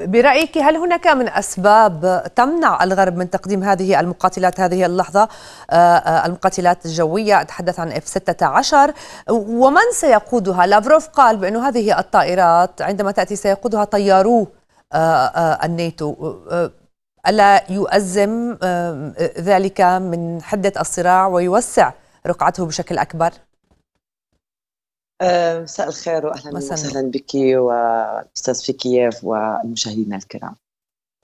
برأيك هل هناك من أسباب تمنع الغرب من تقديم هذه المقاتلات هذه اللحظة آه، آه، المقاتلات الجوية أتحدث عن F-16 ومن سيقودها لافروف قال بأن هذه الطائرات عندما تأتي سيقودها طيارو آه، الناتو ألا يؤزم ذلك من حدة الصراع ويوسع رقعته بشكل أكبر؟ آه، مساء الخير واهلا وسهلا بك والاستاذ فيكييف والمشاهدين الكرام.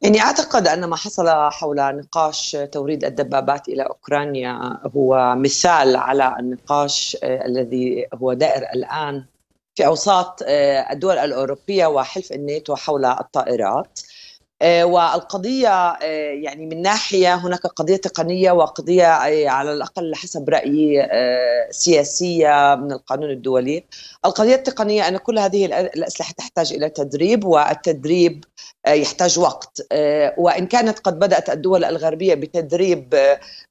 يعني اعتقد ان ما حصل حول نقاش توريد الدبابات الى اوكرانيا هو مثال على النقاش آه، الذي هو دائر الان في اوساط آه، الدول الاوروبيه وحلف الناتو حول الطائرات. آه، والقضية آه، يعني من ناحية هناك قضية تقنية وقضية آه، على الأقل حسب رأيي سياسية من القانون الدولي القضية التقنية أن كل هذه الأسلحة تحتاج إلى تدريب والتدريب يحتاج وقت وإن كانت قد بدأت الدول الغربية بتدريب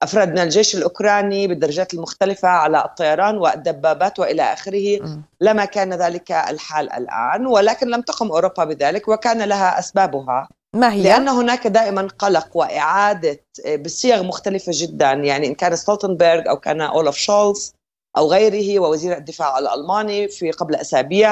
أفراد من الجيش الأوكراني بالدرجات المختلفة على الطيران والدبابات وإلى آخره لما كان ذلك الحال الآن ولكن لم تقم أوروبا بذلك وكان لها أسبابها ما هي؟ لأن هناك دائما قلق وإعادة آه، بصيغ مختلفة جدا يعني إن كان ستولتنبرغ أو كان أولف شولز أو غيره ووزير الدفاع الألماني في قبل أسابيع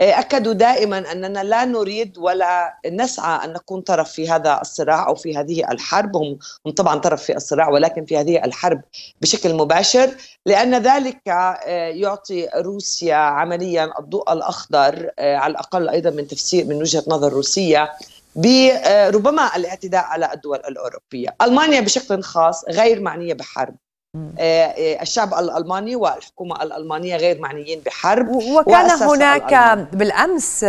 آه، أكدوا دائما أننا لا نريد ولا نسعى أن نكون طرف في هذا الصراع أو في هذه الحرب هم, هم طبعا طرف في الصراع ولكن في هذه الحرب بشكل مباشر لأن ذلك آه، يعطي روسيا عمليا الضوء الأخضر على الأقل أيضا من تفسير من وجهة نظر روسية بربما آه، الاعتداء على الدول الاوروبيه، المانيا بشكل خاص غير معنيه بحرب. آه، آه، الشعب الالماني والحكومه الالمانيه غير معنيين بحرب وكان هناك الألماني. بالامس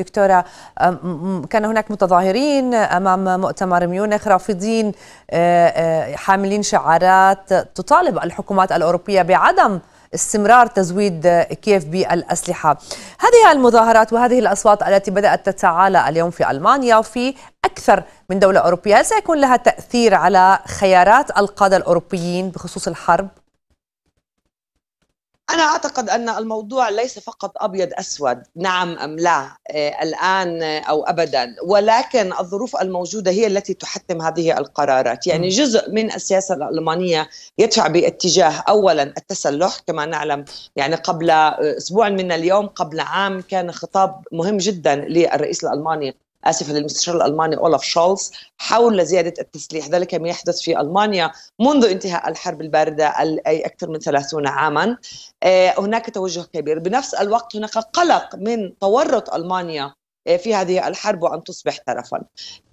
دكتوره كان هناك متظاهرين امام مؤتمر ميونخ رافضين حاملين شعارات تطالب الحكومات الاوروبيه بعدم استمرار تزويد كييف بالأسلحة هذه المظاهرات وهذه الأصوات التي بدأت تتعالى اليوم في ألمانيا وفي أكثر من دولة أوروبية هل سيكون لها تأثير على خيارات القادة الأوروبيين بخصوص الحرب؟ أنا أعتقد أن الموضوع ليس فقط أبيض أسود نعم أم لا آه، الآن آه، أو أبدا ولكن الظروف الموجودة هي التي تحتم هذه القرارات يعني جزء من السياسة الألمانية يدفع باتجاه أولا التسلح كما نعلم يعني قبل آه، أسبوع من اليوم قبل عام كان خطاب مهم جدا للرئيس الألماني اسف للمستشار الالماني اولاف شولز حول زياده التسليح ذلك ما يحدث في المانيا منذ انتهاء الحرب البارده اي اكثر من 30 عاما آه، هناك توجه كبير بنفس الوقت هناك قلق من تورط المانيا آه، في هذه الحرب وان تصبح طرفا.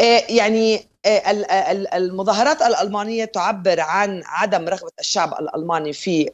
آه، يعني آه، المظاهرات الالمانيه تعبر عن عدم رغبه الشعب الالماني في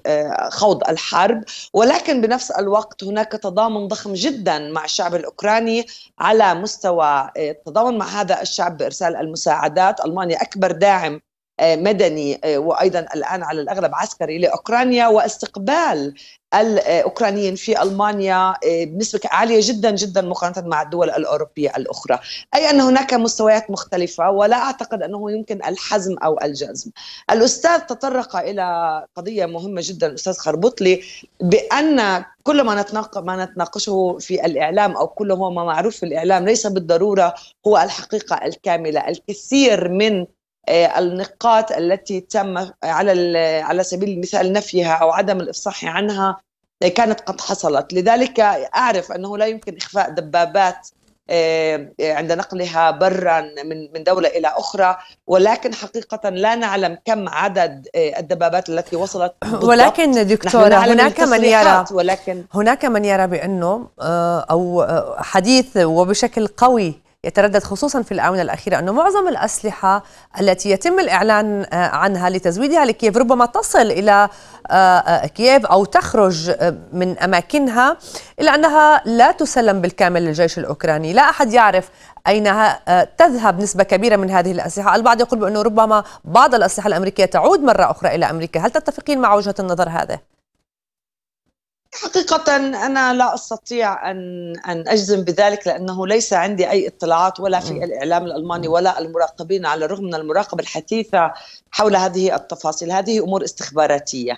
خوض الحرب ولكن بنفس الوقت هناك تضامن ضخم جدا مع الشعب الاوكراني على مستوى التضامن مع هذا الشعب بارسال المساعدات، المانيا اكبر داعم آه، مدني آه، وايضا الان على الاغلب عسكري لاوكرانيا واستقبال الاوكرانيين آه، في المانيا بنسبه عاليه جدا جدا مقارنه مع الدول الاوروبيه الاخرى، اي ان هناك مستويات مختلفه ولا اعتقد انه يمكن الحزم او الجزم. الاستاذ تطرق الى قضيه مهمه جدا الاستاذ خربطلي بان كل ما ما نتناقشه في الاعلام او كل هو ما معروف في الاعلام ليس بالضروره هو الحقيقه الكامله، الكثير من آه، النقاط التي تم على على سبيل المثال نفيها او عدم الافصاح عنها آه، كانت قد حصلت، لذلك اعرف انه لا يمكن اخفاء دبابات آه، عند نقلها برا من من دوله الى اخرى ولكن حقيقه لا نعلم كم عدد الدبابات التي وصلت بالضبط. ولكن دكتوره هناك من يرى ولكن هناك من يرى بانه او حديث وبشكل قوي يتردد خصوصا في الآونة الأخيرة أنه معظم الأسلحة التي يتم الإعلان آه، عنها لتزويدها لكييف ربما تصل إلى آه، آه، كييف أو تخرج من أماكنها إلا أنها لا تسلم بالكامل للجيش الأوكراني لا أحد يعرف أين تذهب نسبة كبيرة من هذه الأسلحة البعض يقول بأنه ربما بعض الأسلحة الأمريكية تعود مرة أخرى إلى أمريكا هل تتفقين مع وجهة النظر هذه؟ حقيقة أنا لا أستطيع أن أن أجزم بذلك لأنه ليس عندي أي اطلاعات ولا في الإعلام الألماني ولا المراقبين على الرغم من المراقبة الحثيثة حول هذه التفاصيل، هذه أمور استخباراتية.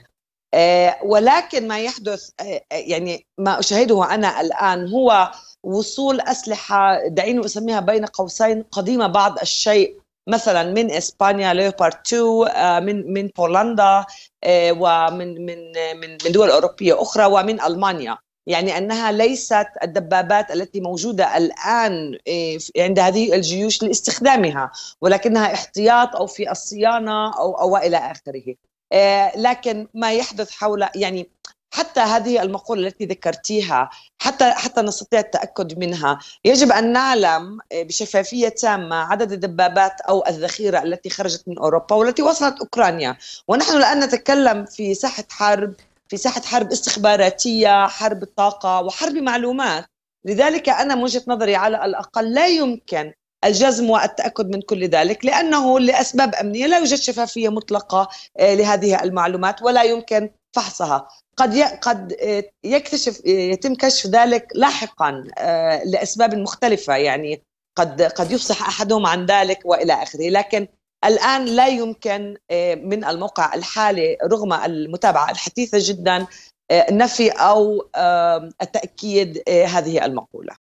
آه، ولكن ما يحدث آه، يعني ما أشاهده أنا الآن هو وصول أسلحة دعيني أسميها بين قوسين قديمة بعض الشيء مثلا من اسبانيا ليوبارد 2 آه، من من بولندا آه، ومن من من من دول اوروبيه اخرى ومن المانيا يعني انها ليست الدبابات التي موجوده الان آه، عند هذه الجيوش لاستخدامها ولكنها احتياط او في الصيانه او او الى اخره لكن ما يحدث حول يعني حتى هذه المقولة التي ذكرتيها حتى حتى نستطيع التأكد منها يجب أن نعلم آه، بشفافية تامة عدد الدبابات أو الذخيرة التي خرجت من أوروبا والتي وصلت أوكرانيا ونحن الآن نتكلم في ساحة حرب في ساحة حرب استخباراتية حرب طاقة وحرب معلومات لذلك أنا من وجهة نظري على الأقل لا يمكن الجزم والتاكد من كل ذلك لانه لاسباب امنيه لا يوجد شفافيه مطلقه آه، لهذه المعلومات ولا يمكن فحصها قد قد آه، يكتشف آه، يتم كشف ذلك لاحقا آه، لاسباب مختلفه يعني قد قد يفصح احدهم عن ذلك والى اخره لكن الان لا يمكن من الموقع الحالي رغم المتابعه الحثيثه جدا نفي او تاكيد هذه المقوله